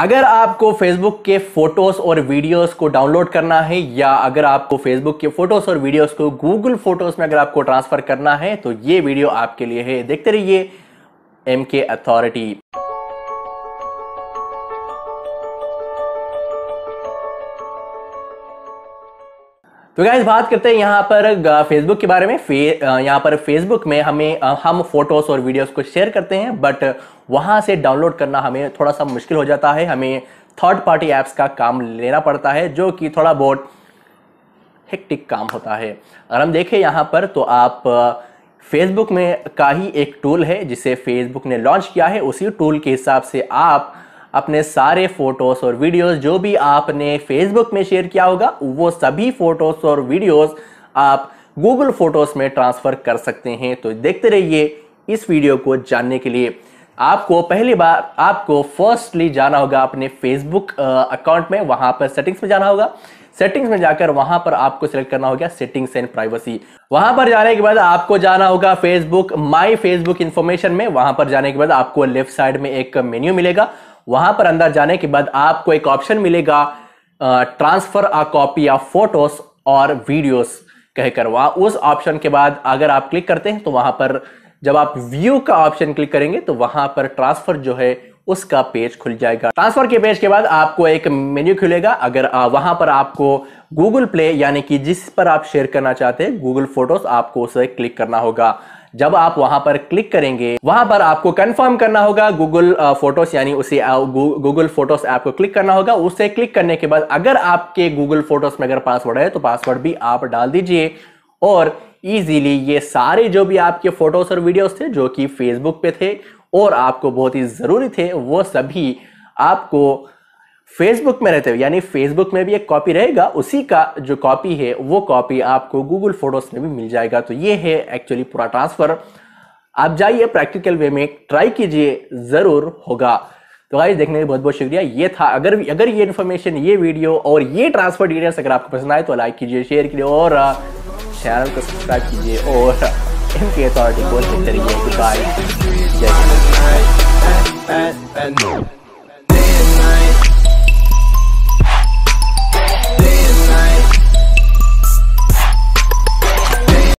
अगर आपको फेसबुक के फोटोज और वीडियोस को डाउनलोड करना है या अगर आपको फेसबुक के फोटोज और वीडियोस को गूगल फोटोज में अगर आपको ट्रांसफर करना है तो ये वीडियो आपके लिए है देखते रहिए एम के अथॉरिटी तो गैस बात करते हैं यहाँ पर फेसबुक uh, के बारे में फे, uh, यहाँ पर फेसबुक में हमें uh, हम फोटोज और वीडियोस को शेयर करते हैं बट वहाँ से डाउनलोड करना हमें थोड़ा सा मुश्किल हो जाता है हमें थर्ड पार्टी ऐप्स का काम लेना पड़ता है जो कि थोड़ा बहुत हेक्टिक काम होता है अगर हम देखें यहाँ पर तो आप फेसबुक में का ही एक टूल है जिसे फेसबुक ने लॉन्च किया है उसी टूल के हिसाब से आप अपने सारे फोटोज और वीडियोस जो भी आपने फेसबुक में शेयर किया होगा वो सभी फोटोज और वीडियोस आप गूगल फोटोज में ट्रांसफर कर सकते हैं तो देखते रहिए इस वीडियो को जानने के लिए आपको पहली बार आपको फर्स्टली जाना होगा अपने फेसबुक अकाउंट में वहां पर सेटिंग्स में जाना होगा सेटिंग्स में जाकर वहां पर आपको सिलेक्ट करना होगा सेटिंग्स एंड प्राइवेसी वहां पर जाने के बाद आपको जाना होगा फेसबुक माई फेसबुक इंफॉर्मेशन में वहां पर जाने के बाद आपको लेफ्ट साइड में एक मेन्यू मिलेगा वहां पर अंदर जाने के बाद आपको एक ऑप्शन मिलेगा transfer a copy of photos और वीडियोस कहकर वहां उस ऑप्शन के बाद अगर आप क्लिक करते हैं तो वहां पर जब आप व्यू का ऑप्शन क्लिक करेंगे तो वहां पर ट्रांसफर जो है उसका पेज खुल जाएगा ट्रांसफर के पेज के बाद आपको एक मेन्यू खुलेगा अगर वहां पर आपको गूगल प्ले यानी कि जिस पर आप शेयर करना चाहते हैं गूगल फोटोज आपको उसे क्लिक करना होगा जब आप वहां पर क्लिक करेंगे वहां पर आपको कंफर्म करना होगा गूगल फोटोस uh, यानी उसी गूगल फोटोस ऐप को क्लिक करना होगा उसे क्लिक करने के बाद अगर आपके गूगल फोटोस में अगर पासवर्ड है तो पासवर्ड भी आप डाल दीजिए और इजीली ये सारे जो भी आपके फोटोस और वीडियोस थे जो कि फेसबुक पे थे और आपको बहुत ही ज़रूरी थे वो सभी आपको फेसबुक में रहते हुए यानी फेसबुक में भी एक कॉपी रहेगा उसी का जो कॉपी है वो कॉपी आपको गूगल फोटोज में भी मिल जाएगा तो ये है एक्चुअली पूरा ट्रांसफर आप जाइए प्रैक्टिकल वे में ट्राई कीजिए जरूर होगा तो गाइस देखने के बहुत बहुत शुक्रिया ये था अगर अगर ये इन्फॉर्मेशन ये वीडियो और ये ट्रांसफर डिटेल्स अगर आपको पसंद आए तो लाइक कीजिए शेयर कीजिए और चैनल को सब्सक्राइब कीजिए और इनके अथॉरिटी को करिए बाय जय